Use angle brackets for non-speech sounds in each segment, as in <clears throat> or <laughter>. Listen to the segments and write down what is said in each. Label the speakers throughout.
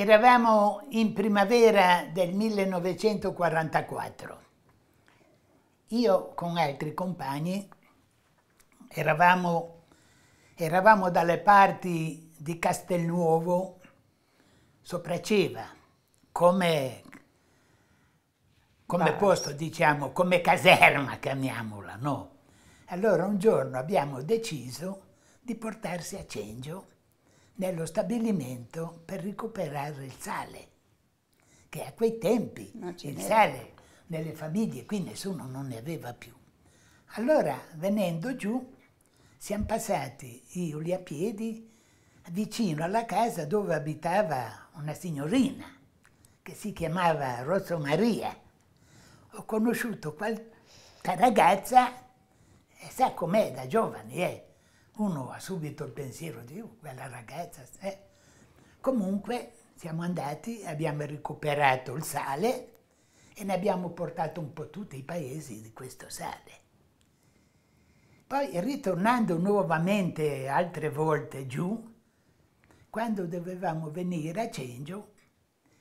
Speaker 1: Eravamo in primavera del 1944. Io con altri compagni eravamo, eravamo dalle parti di Castelnuovo, sopra Ceva, come, come posto, diciamo, come caserma, chiamiamola, no? Allora un giorno abbiamo deciso di portarsi a Cengio nello stabilimento per recuperare il sale, che a quei tempi il sale nelle famiglie qui nessuno non ne aveva più. Allora, venendo giù, siamo passati io lì a piedi vicino alla casa dove abitava una signorina che si chiamava Rosso Maria. Ho conosciuto questa ragazza, e sa com'è da giovane, eh? uno ha subito il pensiero di uh, quella ragazza. Eh. Comunque siamo andati, abbiamo recuperato il sale e ne abbiamo portato un po' tutti i paesi di questo sale. Poi ritornando nuovamente altre volte giù, quando dovevamo venire a Cengio,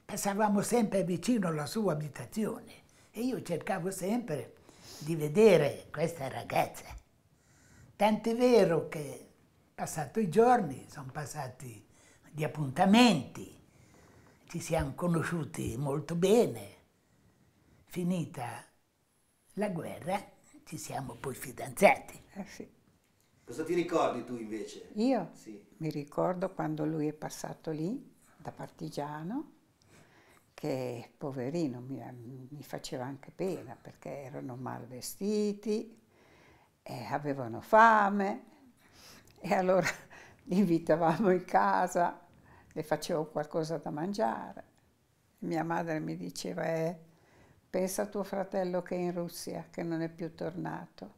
Speaker 1: passavamo sempre vicino alla sua abitazione e io cercavo sempre di vedere questa ragazza. Tant'è vero che passato i giorni, sono passati gli appuntamenti, ci siamo conosciuti molto bene. Finita la guerra, ci siamo poi fidanzati. Eh sì. Cosa ti ricordi tu invece? Io? Sì. Mi
Speaker 2: ricordo quando lui è passato lì da partigiano, che poverino mi, mi faceva anche pena perché erano mal vestiti, eh, avevano fame e allora li <laughs> invitavamo in casa, le facevo qualcosa da mangiare. Mia madre mi diceva, eh, pensa a tuo fratello che è in Russia, che non è più tornato,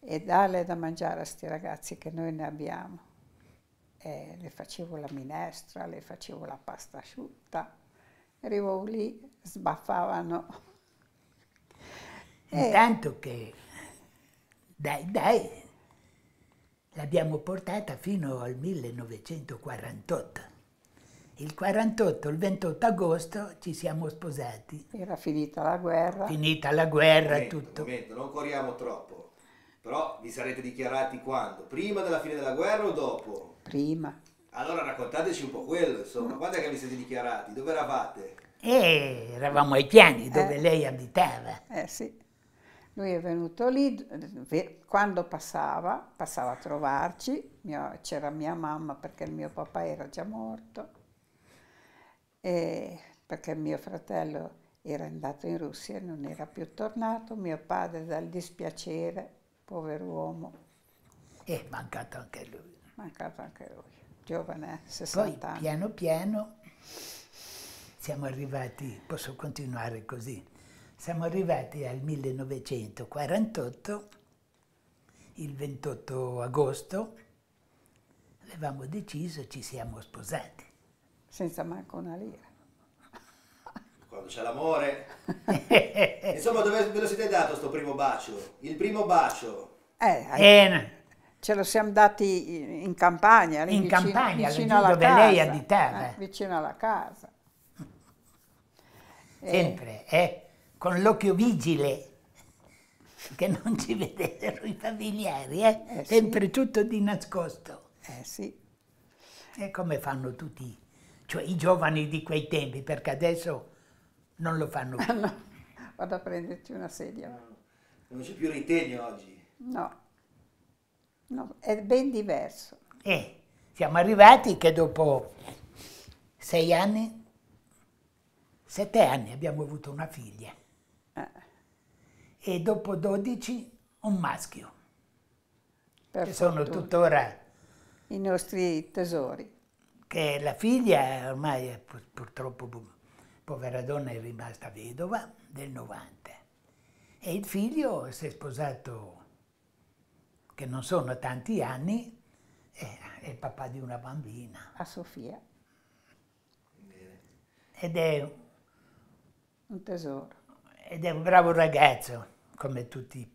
Speaker 2: e dalle da mangiare a questi ragazzi che noi ne abbiamo. E le facevo la minestra, le facevo la pasta asciutta, arrivavo lì, sbaffavano.
Speaker 1: Intanto che dai, dai, l'abbiamo portata fino al 1948. Il 48, il 28 agosto, ci siamo sposati.
Speaker 2: Era finita la guerra. Finita la guerra, momento,
Speaker 1: tutto. Momento, non corriamo troppo. Però vi sarete dichiarati quando? Prima della fine della guerra o dopo? Prima. Allora raccontateci un po' quello, insomma. Quando è che vi siete dichiarati? Dove eravate?
Speaker 2: Eh,
Speaker 1: eravamo ai piani, dove eh. lei abitava.
Speaker 2: Eh sì. Lui è venuto lì, quando passava, passava a trovarci, c'era mia mamma perché il mio papà era già morto, perché mio fratello era andato in Russia e non era più tornato, mio padre dal dispiacere, povero uomo. E mancato anche lui. Mancato anche lui, giovane, 60 eh, Poi, anni. piano
Speaker 1: piano siamo arrivati, posso continuare così, siamo arrivati al 1948, il 28 agosto, avevamo deciso, ci siamo sposati.
Speaker 2: Senza manco una lira.
Speaker 1: Quando c'è l'amore. <laughs> Insomma, dove ve lo siete dato sto primo bacio? Il primo bacio. Eh, eh.
Speaker 2: Ce lo siamo dati in campagna, lì in campagna, vicino alla casa, lei abitava. Eh, vicino alla casa.
Speaker 1: Sempre, eh con l'occhio vigile che non ci vedessero i familiari, eh? Eh, sempre sì. tutto di nascosto. Eh sì. E come fanno tutti, cioè i giovani di quei tempi, perché adesso non lo fanno <laughs> più. no.
Speaker 2: Vado a prenderti una sedia.
Speaker 1: Non c'è più ritegno oggi.
Speaker 2: No. no, è ben diverso.
Speaker 1: Eh, siamo arrivati che dopo sei anni, sette anni abbiamo avuto una figlia e dopo 12 un maschio, per che sono
Speaker 2: tuttora i nostri tesori.
Speaker 1: Che la figlia ormai purtroppo povera donna è rimasta vedova del 90 e il figlio si è sposato che non sono tanti anni è il papà di una bambina. A Sofia. Ed è
Speaker 2: un tesoro
Speaker 1: ed è un bravo ragazzo, come tutti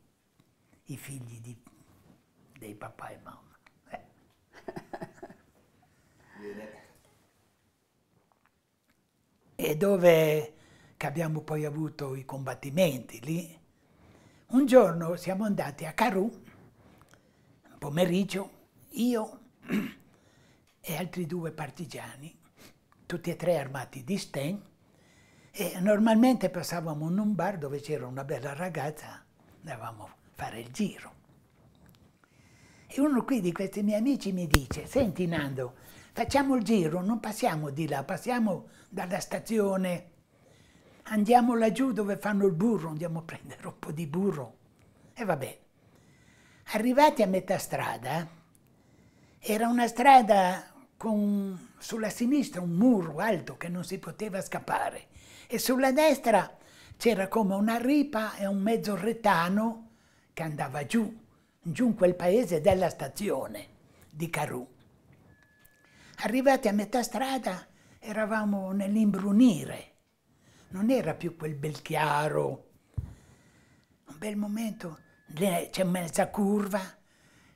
Speaker 1: i figli di, dei papà e mamma. Eh. e dove che abbiamo poi avuto i combattimenti lì, un giorno siamo andati a Carù, pomeriggio, io <clears throat> e altri due partigiani, tutti e tre armati di Sten, e normalmente passavamo in un bar dove c'era una bella ragazza, andavamo a fare il giro. E uno qui di questi miei amici mi dice, senti Nando, facciamo il giro, non passiamo di là, passiamo dalla stazione, andiamo laggiù dove fanno il burro, andiamo a prendere un po' di burro. E vabbè, arrivati a metà strada, era una strada con sulla sinistra un muro alto che non si poteva scappare e sulla destra c'era come una ripa e un mezzo retano che andava giù, giù in quel paese della stazione di Carù. Arrivati a metà strada eravamo nell'imbrunire, non era più quel bel chiaro. Un bel momento, c'è mezza curva,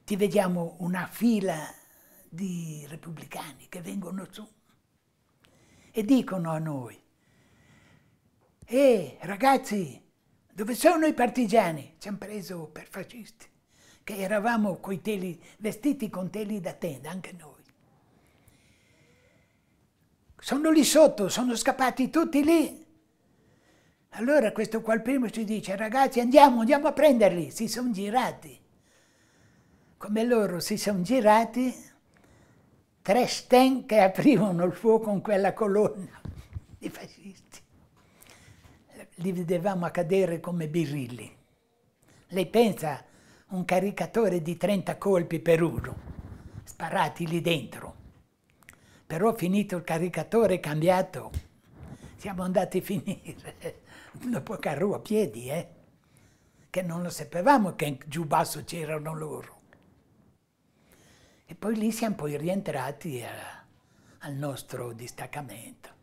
Speaker 1: ti vediamo una fila di repubblicani che vengono su e dicono a noi, e eh, ragazzi, dove sono i partigiani? Ci hanno preso per fascisti, che eravamo coi teli, vestiti con teli da tenda, anche noi. Sono lì sotto, sono scappati tutti lì. Allora questo qual primo ci dice, ragazzi andiamo, andiamo a prenderli, si sono girati. Come loro si sono girati, tre stand che aprivano il fuoco in quella colonna di fascisti. Li vedevamo a cadere come birilli. Lei pensa un caricatore di 30 colpi per uno, sparati lì dentro. Però finito il caricatore cambiato, siamo andati a finire <laughs> dopo carro a piedi, eh? che non lo sapevamo che giù basso c'erano loro. E poi lì siamo poi rientrati a, al nostro distaccamento.